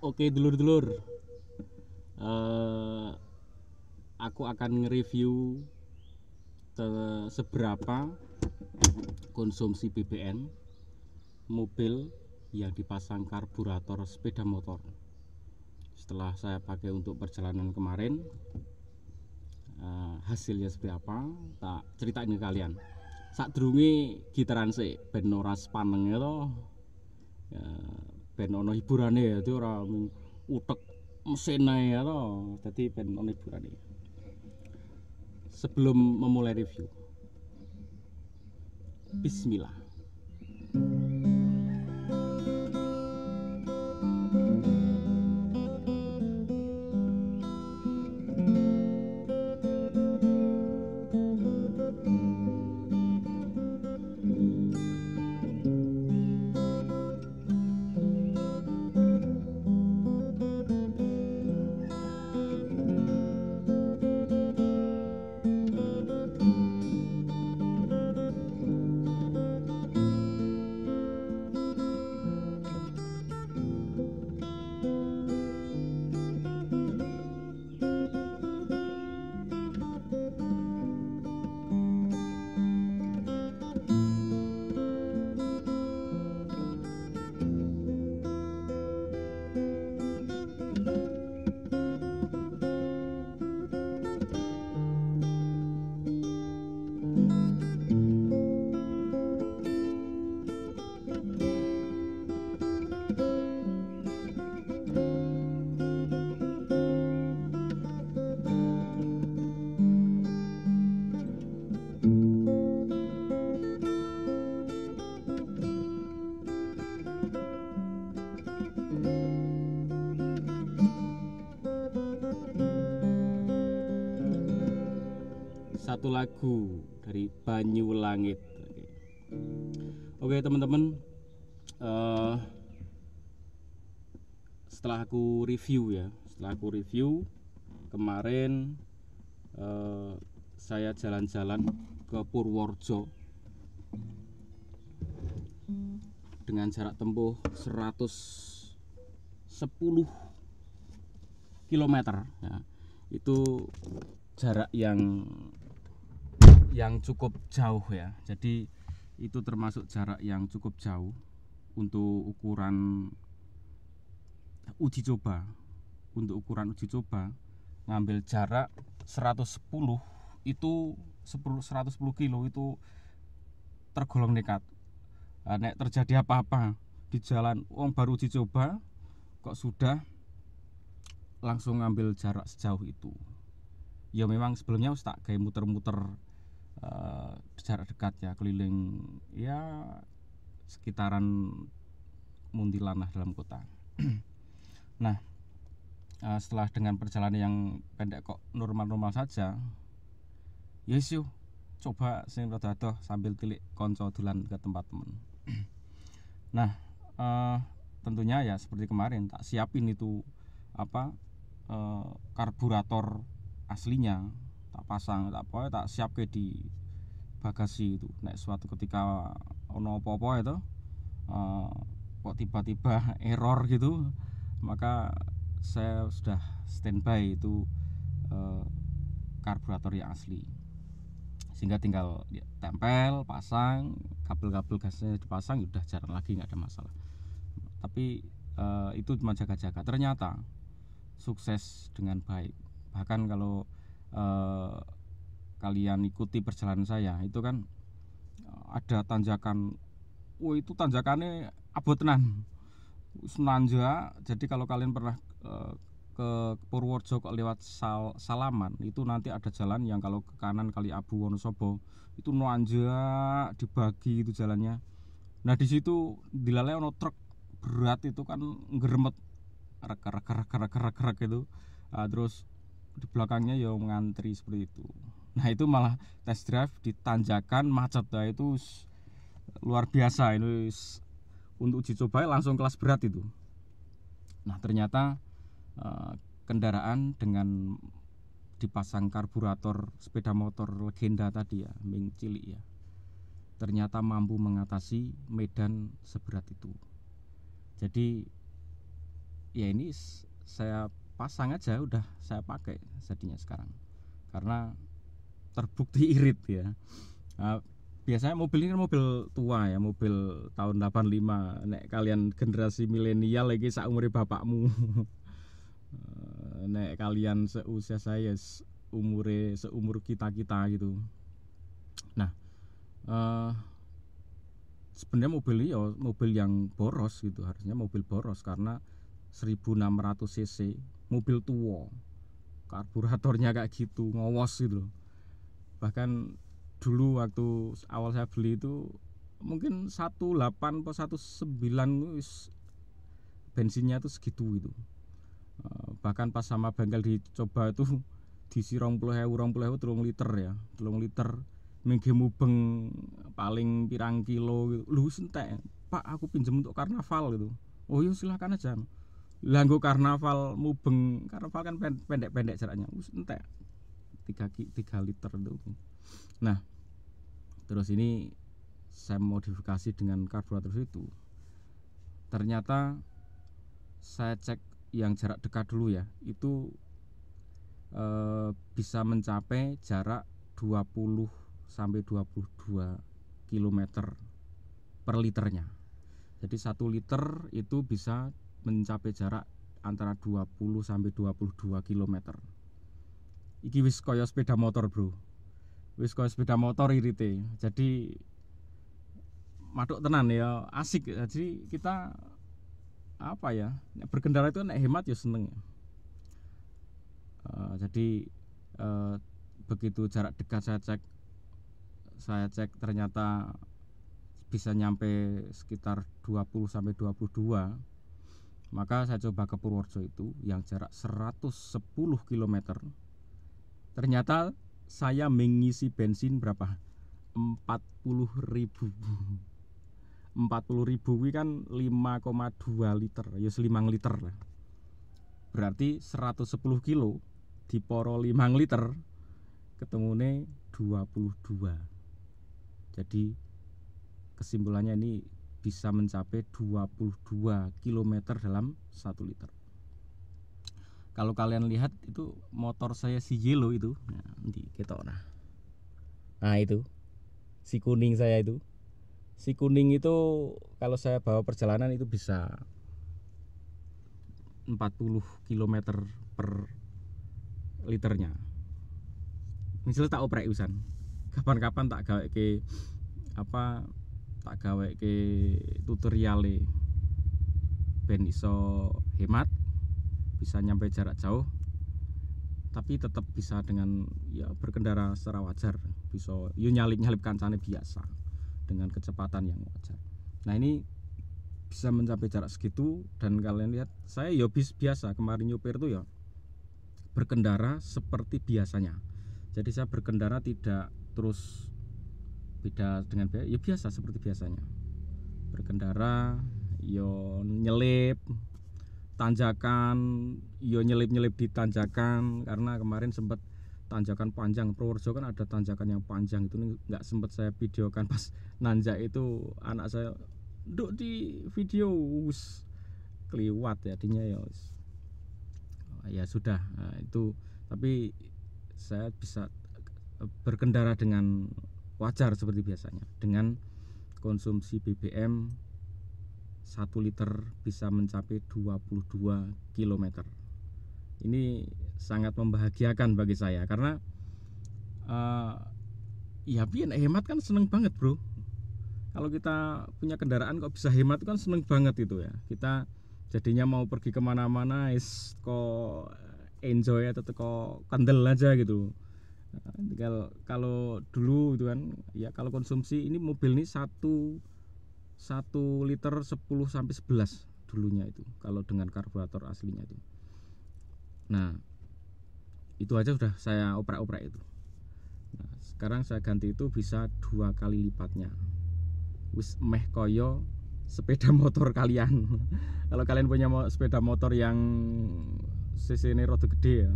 Oke dulur-dulur uh, Aku akan nge-review Seberapa Konsumsi BBM Mobil yang dipasang karburator sepeda motor Setelah saya pakai untuk perjalanan kemarin uh, Hasilnya seperti apa Tak ceritain ke kalian Saat drungi gitaran sih Benoras Noras Paneng itu ben ana hiburane ya dadi orang utek mesin ae ya to. Dadi ben ana hiburane. Sebelum memulai review. Bismillah. lagu dari Banyu Langit. Oke, okay. teman-teman, uh, setelah aku review ya, setelah aku review kemarin uh, saya jalan-jalan ke Purworejo dengan jarak tempuh 110 km ya. itu jarak yang yang cukup jauh ya. Jadi itu termasuk jarak yang cukup jauh untuk ukuran uji coba. Untuk ukuran uji coba ngambil jarak 110 itu 10 110 kilo itu tergolong nekat. Nah, nek terjadi apa-apa di jalan uang baru uji coba kok sudah langsung ngambil jarak sejauh itu ya memang sebelumnya harus kayak muter-muter uh, secara dekat ya keliling ya sekitaran Muntilanah dalam kota. nah, uh, setelah dengan perjalanan yang pendek kok normal-normal saja, Yesu ya coba sing rada sambil tilik konco dulan ke tempat temen. nah, uh, tentunya ya seperti kemarin tak siapin itu apa uh, karburator aslinya pasang tak apa tak siap ke di bagasi itu naik suatu ketika ono apa-apa itu eh, kok tiba-tiba error gitu maka saya sudah standby itu eh, karburator yang asli sehingga tinggal ya, tempel pasang kabel-kabel gasnya dipasang ya udah jalan lagi nggak ada masalah tapi eh, itu cuma jaga-jaga ternyata sukses dengan baik bahkan kalau Eh, kalian ikuti perjalanan saya itu kan eh, ada tanjakan oh itu tanjakannya abot tenan senanja jadi kalau kalian pernah eh, ke Purworejo kok lewat Sal Salaman itu nanti ada jalan yang kalau ke kanan kali Abu Wonosobo itu nuanja dibagi itu jalannya nah di situ dilalui ono truk berat itu kan geremet rek rek rek rek rek rek itu uh, terus di belakangnya ya ngantri seperti itu nah itu malah test drive di tanjakan macet dah itu luar biasa ini untuk uji coba langsung kelas berat itu nah ternyata eh, kendaraan dengan dipasang karburator sepeda motor legenda tadi ya Ming Cili ya ternyata mampu mengatasi medan seberat itu jadi ya ini saya pasang aja udah saya pakai jadinya sekarang karena terbukti irit ya nah, biasanya mobil ini kan mobil tua ya mobil tahun 85 nek kalian generasi milenial lagi seumur bapakmu eh, nek kalian seusia saya umure seumur kita kita gitu nah uh, sebenarnya mobil ini ya mobil yang boros gitu harusnya mobil boros karena 1600 cc mobil tua karburatornya kayak gitu ngowos gitu bahkan dulu waktu awal saya beli itu mungkin 18 atau 19 bensinnya itu segitu gitu. Eh, bahkan pas sama bengkel dicoba itu diisi rong puluh hewu rong puluh hewu liter ya telung liter minggu mubeng paling pirang kilo gitu lu sentek pak aku pinjem untuk karnaval gitu oh iya silahkan aja Langgo karnaval mubeng karnaval kan pendek-pendek jaraknya wis entek. 3 3 liter itu. Nah, terus ini saya modifikasi dengan karburator itu. Ternyata saya cek yang jarak dekat dulu ya, itu e, bisa mencapai jarak 20 sampai 22 km per liternya. Jadi satu liter itu bisa mencapai jarak antara 20 sampai 22 km. Iki wis kaya sepeda motor, Bro. Wis kaya sepeda motor irite. Jadi maduk tenan ya, asik. Jadi kita apa ya? Berkendara itu nek hemat ya seneng. Uh, jadi uh, begitu jarak dekat saya cek saya cek ternyata bisa nyampe sekitar 20 sampai 22 maka saya coba ke Purworejo itu yang jarak 110 km. Ternyata saya mengisi bensin berapa? 40000 40000 ini kan 5,2 liter ya 5 liter lah berarti 110 kilo di poro 5 liter ketemune 22 jadi kesimpulannya ini bisa mencapai 22 km dalam 1 liter kalau kalian lihat itu motor saya si yellow itu nah, kita nah nah itu si kuning saya itu si kuning itu kalau saya bawa perjalanan itu bisa 40 km per liternya misalnya tak oprek usan kapan-kapan tak gawe ke apa tak gawe ke tutorial e. ben iso hemat bisa nyampe jarak jauh tapi tetap bisa dengan ya berkendara secara wajar bisa yo nyalip nyalip kancane biasa dengan kecepatan yang wajar nah ini bisa mencapai jarak segitu dan kalian lihat saya yo bis biasa kemarin nyupir tuh ya berkendara seperti biasanya jadi saya berkendara tidak terus beda dengan ya biasa seperti biasanya berkendara yo ya nyelip tanjakan yo ya nyelip nyelip di tanjakan karena kemarin sempat tanjakan panjang Purworejo kan ada tanjakan yang panjang itu nggak sempat saya videokan pas nanjak itu anak saya duduk di video us keliwat jadinya ya ya sudah nah, itu tapi saya bisa eh, berkendara dengan wajar seperti biasanya dengan konsumsi BBM 1 liter bisa mencapai 22 km ini sangat membahagiakan bagi saya karena uh, ya pian hemat kan seneng banget bro kalau kita punya kendaraan kok bisa hemat kan seneng banget itu ya kita jadinya mau pergi kemana-mana is kok enjoy atau kok kendel aja gitu tinggal kalau dulu itu kan ya kalau konsumsi ini mobil ini satu satu liter 10 sampai 11 dulunya itu kalau dengan karburator aslinya itu nah itu aja sudah saya oprek-oprek itu nah, sekarang saya ganti itu bisa dua kali lipatnya wis meh koyo sepeda motor kalian kalau kalian punya sepeda motor yang cc ini roda gede ya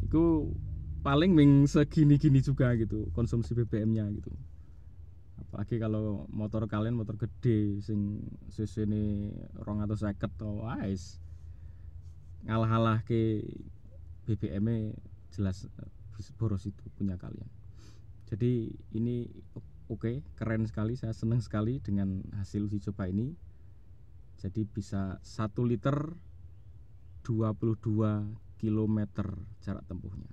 itu paling ming segini-gini juga gitu konsumsi BBM-nya gitu apalagi kalau motor kalian motor gede sing cc ini rong atau seket atau ais ngalah-alah ke BBM -nya jelas eh, boros itu punya kalian jadi ini oke okay, keren sekali saya seneng sekali dengan hasil uji coba ini jadi bisa 1 liter 22 km jarak tempuhnya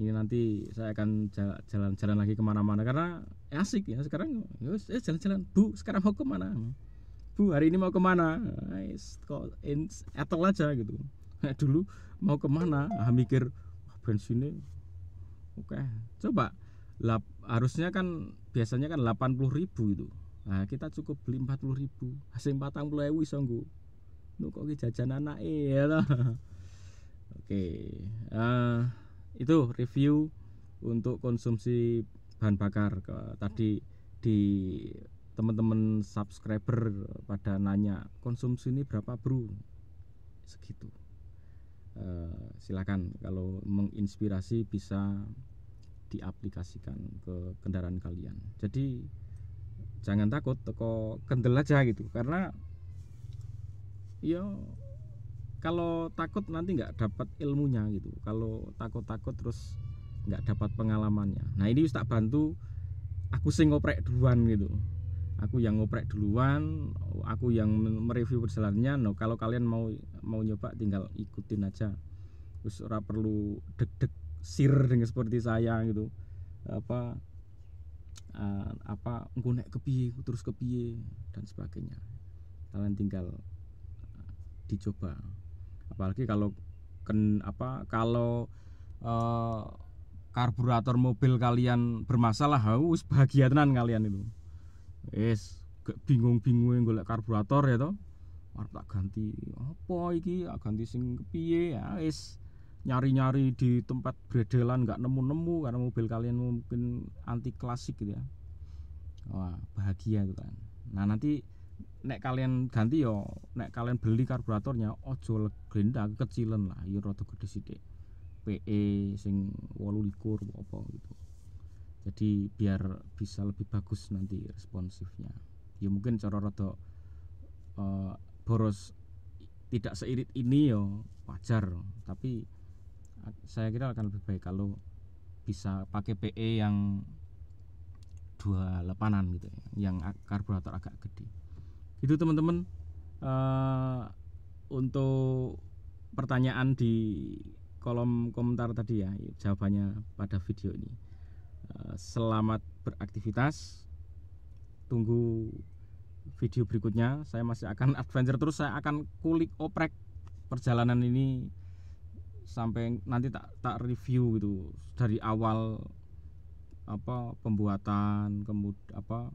ini nanti saya akan jalan-jalan lagi kemana-mana karena eh, asik ya sekarang ya eh jalan-jalan bu sekarang mau kemana bu hari ini mau kemana nah, in etel aja gitu nah, dulu mau kemana ah, mikir wah bensinnya oke coba lap, harusnya kan biasanya kan delapan puluh ribu itu nah kita cukup beli 40 ribu hasil patang puluh ewi songgu nu kok jajan anak ya oke okay. uh, eh, itu review untuk konsumsi bahan bakar tadi di teman-teman subscriber pada nanya konsumsi ini berapa bro segitu uh, silakan kalau menginspirasi bisa diaplikasikan ke kendaraan kalian jadi jangan takut toko kendel aja gitu karena ya kalau takut nanti nggak dapat ilmunya gitu kalau takut-takut terus nggak dapat pengalamannya nah ini tak bantu aku sing ngoprek duluan gitu aku yang ngoprek duluan aku yang mereview perjalanannya no kalau kalian mau mau nyoba tinggal ikutin aja terus ora perlu deg-deg sir dengan seperti saya gitu apa uh, apa ngunek ke kepiye terus kepiye dan sebagainya kalian tinggal eh, dicoba apalagi kalau ken apa kalau uh, karburator mobil kalian bermasalah haus bahagia tenan kalian itu es bingung-bingung yang golek karburator ya toh harus ganti apa iki ganti sing piye ya es nyari-nyari di tempat bredelan nggak nemu-nemu karena mobil kalian mungkin anti klasik gitu ya wah bahagia itu kan nah nanti nek kalian ganti yo nek kalian beli karburatornya ojo legenda kecilan lah yo rada gede sithik PE sing 28 apa gitu jadi biar bisa lebih bagus nanti responsifnya ya mungkin cara rada uh, boros tidak seirit ini yo wajar tapi saya kira akan lebih baik kalau bisa pakai PE yang dua lepanan gitu ya, yang karburator agak gede itu teman-teman uh, untuk pertanyaan di kolom komentar tadi ya jawabannya pada video ini uh, selamat beraktivitas tunggu video berikutnya saya masih akan adventure terus saya akan kulik oprek perjalanan ini sampai nanti tak tak review gitu dari awal apa pembuatan kemudian apa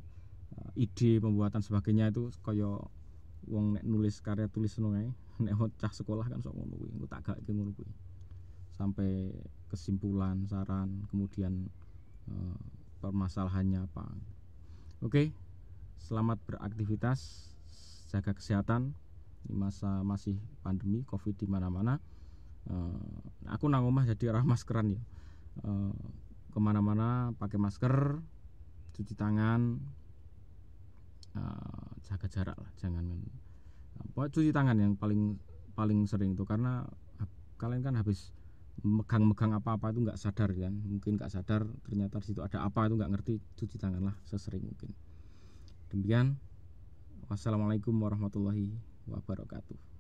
Eh, ide pembuatan sebagainya itu kaya wong nek nulis karya tulis ngono kae nek cah sekolah kan sok ngono kuwi tak gak ngono kuwi sampai kesimpulan saran kemudian eh, permasalahannya apa oke selamat beraktivitas jaga kesehatan di masa masih pandemi covid di mana-mana eh, aku nang omah jadi arah maskeran ya kemana-mana pakai masker cuci tangan Eh, jaga jarak lah jangan apa cuci tangan yang paling paling sering itu karena kalian kan habis megang-megang apa-apa itu nggak sadar kan mungkin nggak sadar ternyata situ ada apa itu nggak ngerti cuci tangan lah sesering mungkin demikian wassalamualaikum warahmatullahi wabarakatuh